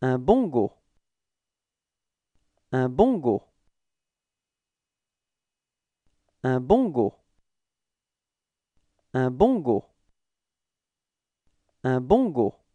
Un bongo. Un bongo. Un bongo. Un bongo. Un bongo.